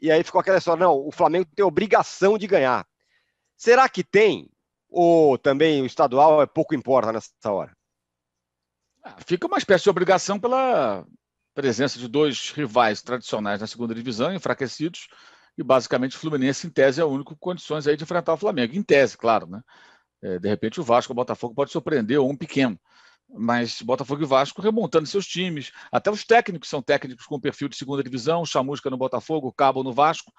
E aí ficou aquela história, não, o Flamengo tem obrigação de ganhar. Será que tem? Ou também o estadual é pouco importa nessa hora? Ah, fica uma espécie de obrigação pela presença de dois rivais tradicionais na segunda divisão, enfraquecidos, e basicamente o Fluminense, em tese, é o único com condições aí de enfrentar o Flamengo. Em tese, claro, né? É, de repente o Vasco, o Botafogo pode surpreender, ou um pequeno. Mas Botafogo e Vasco remontando seus times. Até os técnicos são técnicos com perfil de segunda divisão, Chamusca no Botafogo, Cabo no Vasco.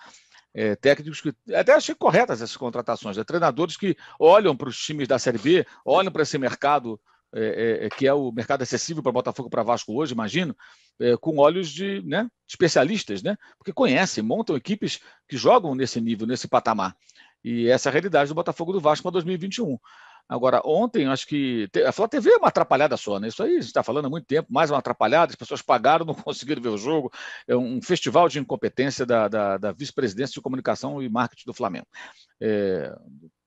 É, técnicos que até achei corretas essas contratações. É, treinadores que olham para os times da Série B, olham para esse mercado é, é, é que é o mercado acessível para Botafogo para Vasco hoje, imagino, é, com olhos de né, especialistas, né? Porque conhecem, montam equipes que jogam nesse nível, nesse patamar. E essa é a realidade do Botafogo do Vasco para 2021. Agora, ontem, acho que a Flá TV é uma atrapalhada só, né? Isso aí a gente está falando há muito tempo, mais uma atrapalhada, as pessoas pagaram, não conseguiram ver o jogo. É um festival de incompetência da, da, da vice-presidência de comunicação e marketing do Flamengo. É,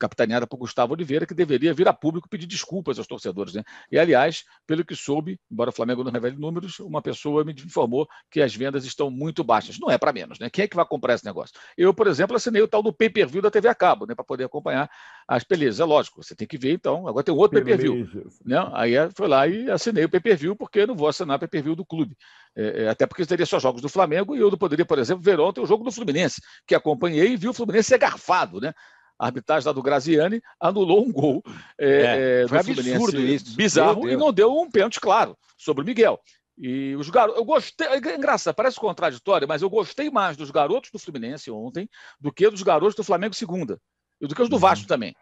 capitaneada por Gustavo Oliveira, que deveria vir a público pedir desculpas aos torcedores. Né? E, aliás, pelo que soube, embora o Flamengo não revele números, uma pessoa me informou que as vendas estão muito baixas. Não é para menos, né? Quem é que vai comprar esse negócio? Eu, por exemplo, assinei o tal do pay-per-view da TV a cabo, né? Para poder acompanhar as pelejas. É lógico, você tem que ver, então. Agora tem outro pay-per-view. Né? Aí é, foi lá e assinei o pay-per-view, porque não vou assinar pay-per-view do clube. É, é até porque teria só jogos do Flamengo e eu poderia, por exemplo, ver ontem o jogo do Fluminense, que acompanhei e vi o Fluminense ser garfado, né? a arbitragem lá do Graziani anulou um gol é, é, é foi absurdo Fluminense, isso. bizarro e não deu um pênalti claro sobre o Miguel. E os garotos, eu gostei, é engraçado, parece contraditório, mas eu gostei mais dos garotos do Fluminense ontem do que dos garotos do Flamengo segunda, e do que os do uhum. Vasco também,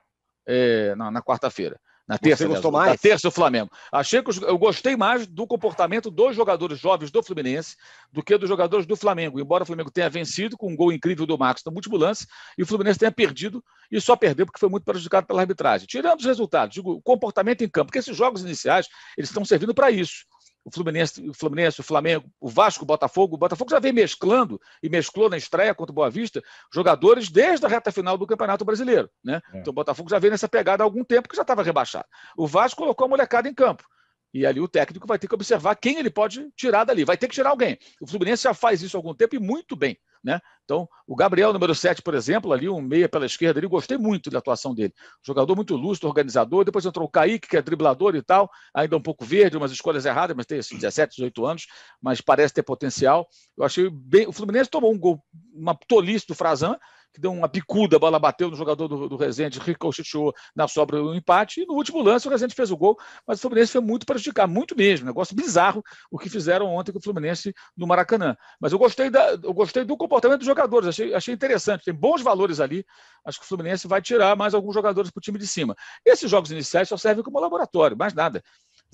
é, na, na quarta-feira. Na terça, Você gostou mais? Na terça, o Flamengo. Achei que eu gostei mais do comportamento dos jogadores jovens do Fluminense do que dos jogadores do Flamengo. Embora o Flamengo tenha vencido com um gol incrível do Marcos no último lance e o Fluminense tenha perdido e só perdeu porque foi muito prejudicado pela arbitragem. Tirando os resultados, digo, o comportamento em campo, porque esses jogos iniciais eles estão servindo para isso o Fluminense, o Fluminense, o Flamengo, o Vasco, o Botafogo. O Botafogo já vem mesclando e mesclou na estreia contra o Boa Vista jogadores desde a reta final do Campeonato Brasileiro. Né? É. Então o Botafogo já vem nessa pegada há algum tempo que já estava rebaixado. O Vasco colocou a molecada em campo. E ali o técnico vai ter que observar quem ele pode tirar dali. Vai ter que tirar alguém. O Fluminense já faz isso há algum tempo e muito bem. Né? Então, o Gabriel, número 7, por exemplo, ali, um meia pela esquerda, ali, gostei muito da atuação dele. Jogador muito lúcido, organizador. Depois entrou o Kaique, que é driblador e tal, ainda um pouco verde, umas escolhas erradas, mas tem assim, 17, 18 anos, mas parece ter potencial. Eu achei bem. O Fluminense tomou um gol, uma tolice do Frazan, que deu uma picuda, a bola bateu no jogador do, do Rezende, ricocheteou na sobra o empate. E no último lance, o Rezende fez o gol, mas o Fluminense foi muito prejudicado, muito mesmo. Negócio bizarro o que fizeram ontem com o Fluminense no Maracanã. Mas eu gostei, da, eu gostei do comportamento dos jogadores, achei, achei interessante. Tem bons valores ali. Acho que o Fluminense vai tirar mais alguns jogadores para o time de cima. esses jogos iniciais só servem como laboratório, mais nada.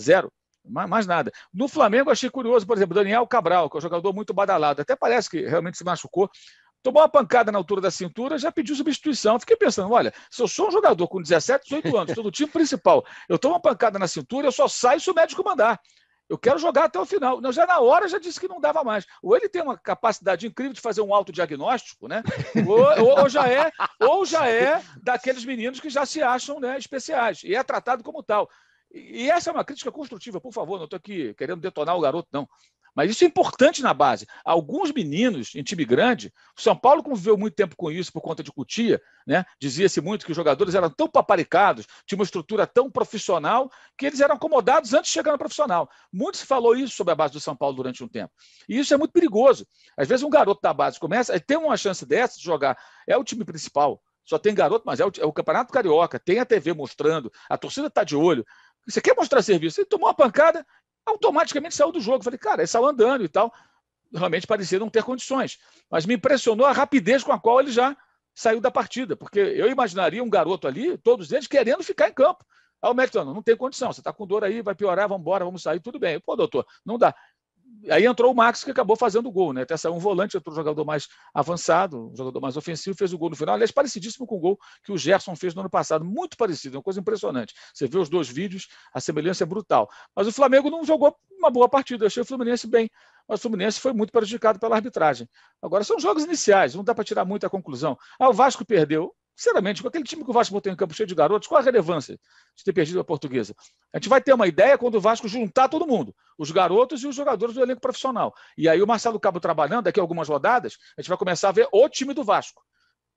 Zero. Mais nada. No Flamengo, achei curioso, por exemplo, Daniel Cabral, que é um jogador muito badalado. Até parece que realmente se machucou, Tomou uma pancada na altura da cintura, já pediu substituição. Fiquei pensando, olha, se eu sou um jogador com 17, 18 anos, estou no time principal, eu tomo uma pancada na cintura, eu só saio se o médico mandar. Eu quero jogar até o final. Não, já na hora já disse que não dava mais. Ou ele tem uma capacidade incrível de fazer um autodiagnóstico, né? ou, ou, ou, já é, ou já é daqueles meninos que já se acham né, especiais e é tratado como tal. E essa é uma crítica construtiva, por favor, não estou aqui querendo detonar o garoto, não. Mas isso é importante na base. Alguns meninos em time grande, o São Paulo conviveu muito tempo com isso por conta de Cutia, né? Dizia-se muito que os jogadores eram tão paparicados, tinha uma estrutura tão profissional, que eles eram acomodados antes de chegar no profissional. Muito se falou isso sobre a base do São Paulo durante um tempo. E isso é muito perigoso. Às vezes um garoto da base começa, tem uma chance dessa de jogar, é o time principal. Só tem garoto, mas é o, é o Campeonato Carioca, tem a TV mostrando, a torcida está de olho. Você quer mostrar serviço? Ele tomou uma pancada automaticamente saiu do jogo. Falei, cara, ele saiu andando e tal. Realmente parecia não ter condições. Mas me impressionou a rapidez com a qual ele já saiu da partida, porque eu imaginaria um garoto ali, todos eles, querendo ficar em campo. Aí o médico não, não tem condição, você está com dor aí, vai piorar, vamos embora, vamos sair, tudo bem. Pô, doutor, não dá aí entrou o Max que acabou fazendo o gol, né? Até saiu um volante, entrou um jogador mais avançado, um jogador mais ofensivo, fez o gol no final. Aliás, parecidíssimo com o gol que o Gerson fez no ano passado, muito parecido, é uma coisa impressionante. Você vê os dois vídeos, a semelhança é brutal. Mas o Flamengo não jogou uma boa partida, eu achei o Fluminense bem, mas o Fluminense foi muito prejudicado pela arbitragem. Agora são jogos iniciais, não dá para tirar muita conclusão. Ah, o Vasco perdeu sinceramente, com aquele time que o Vasco botou em campo cheio de garotos, qual a relevância de ter perdido a portuguesa? A gente vai ter uma ideia quando o Vasco juntar todo mundo, os garotos e os jogadores do elenco profissional. E aí o Marcelo Cabo trabalhando, daqui a algumas rodadas, a gente vai começar a ver o time do Vasco.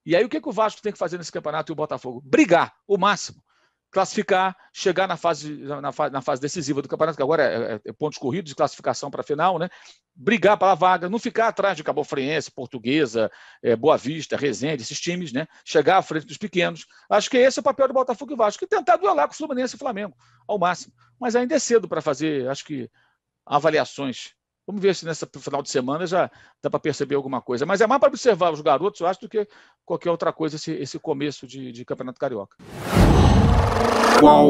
E aí o que, que o Vasco tem que fazer nesse campeonato e o Botafogo? Brigar, o máximo classificar, chegar na fase, na, fase, na fase decisiva do campeonato, que agora é, é, é pontos corridos de classificação para a final, né? brigar pela vaga, não ficar atrás de Cabo Friense, Portuguesa, é, Boa Vista, Resende, esses times, né? chegar à frente dos pequenos. Acho que esse é o papel do Botafogo e Vasco, e tentar duelar com o Fluminense e o Flamengo, ao máximo. Mas ainda é cedo para fazer, acho que, avaliações. Vamos ver se nesse final de semana já dá para perceber alguma coisa. Mas é mais para observar os garotos, eu acho, do que qualquer outra coisa esse, esse começo de, de Campeonato Carioca. Qual?